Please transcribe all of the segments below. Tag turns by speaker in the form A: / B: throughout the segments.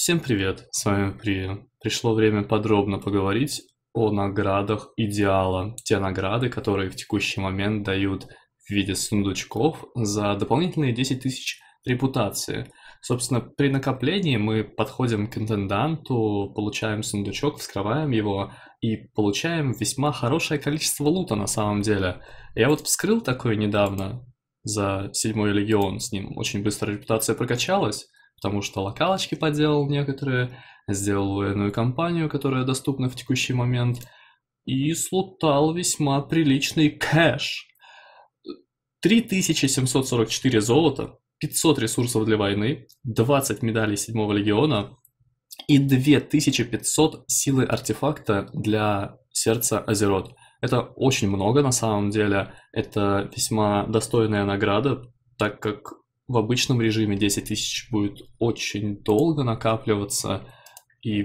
A: Всем привет! С вами Прилин. Пришло время подробно поговорить о наградах идеала. Те награды, которые в текущий момент дают в виде сундучков за дополнительные 10 тысяч репутации. Собственно, при накоплении мы подходим к интенданту, получаем сундучок, вскрываем его и получаем весьма хорошее количество лута на самом деле. Я вот вскрыл такой недавно за седьмой легион с ним, очень быстро репутация прокачалась, потому что локалочки поделал некоторые, сделал военную кампанию, которая доступна в текущий момент, и слутал весьма приличный кэш. 3744 золота, 500 ресурсов для войны, 20 медалей 7 легиона и 2500 силы артефакта для сердца Азерот. Это очень много на самом деле, это весьма достойная награда, так как в обычном режиме 10 тысяч будет очень долго накапливаться, и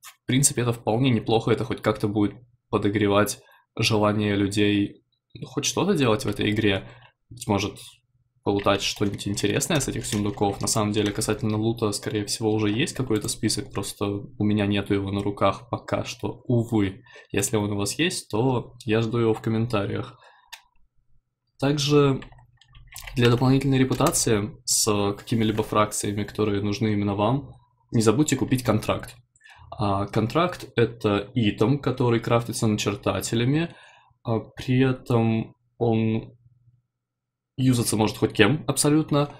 A: в принципе это вполне неплохо, это хоть как-то будет подогревать желание людей ну, хоть что-то делать в этой игре, может полутать что-нибудь интересное с этих сундуков. На самом деле, касательно лута, скорее всего, уже есть какой-то список, просто у меня нету его на руках пока что, увы. Если он у вас есть, то я жду его в комментариях. Также для дополнительной репутации с какими-либо фракциями, которые нужны именно вам, не забудьте купить контракт. А контракт — это итем, который крафтится начертателями, а при этом он юзаться может хоть кем абсолютно,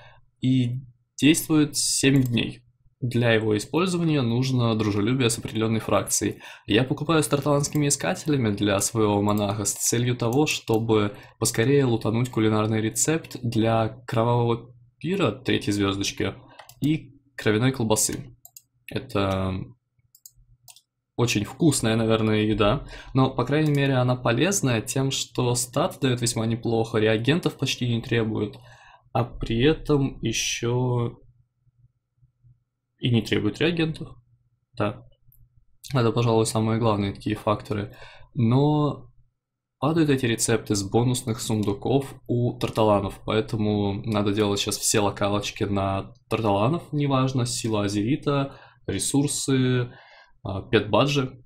A: и действует 7 дней для его использования нужно дружелюбие с определенной фракцией. Я покупаю старталанскими искателями для своего монаха с целью того, чтобы поскорее лутануть кулинарный рецепт для кровавого пира третьей звездочки и кровяной колбасы. Это очень вкусная, наверное, еда, но, по крайней мере, она полезная тем, что стат дает весьма неплохо, реагентов почти не требует, а при этом еще и не требует реагентов. Да. Это, пожалуй, самые главные такие факторы. Но падают эти рецепты с бонусных сундуков у тарталанов, поэтому надо делать сейчас все локалочки на тарталанов, неважно, сила азерита, ресурсы, а, петбаджи.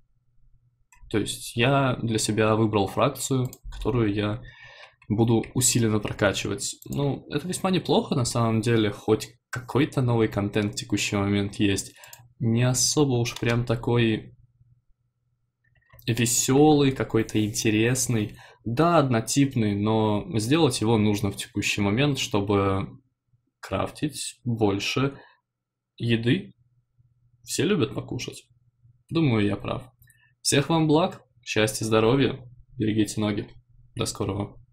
A: То есть я для себя выбрал фракцию, которую я буду усиленно прокачивать. Ну, это весьма неплохо, на самом деле, хоть какой-то новый контент в текущий момент есть. Не особо уж прям такой веселый, какой-то интересный. Да, однотипный, но сделать его нужно в текущий момент, чтобы крафтить больше еды. Все любят покушать. Думаю, я прав. Всех вам благ, счастья, здоровья, берегите ноги. До скорого.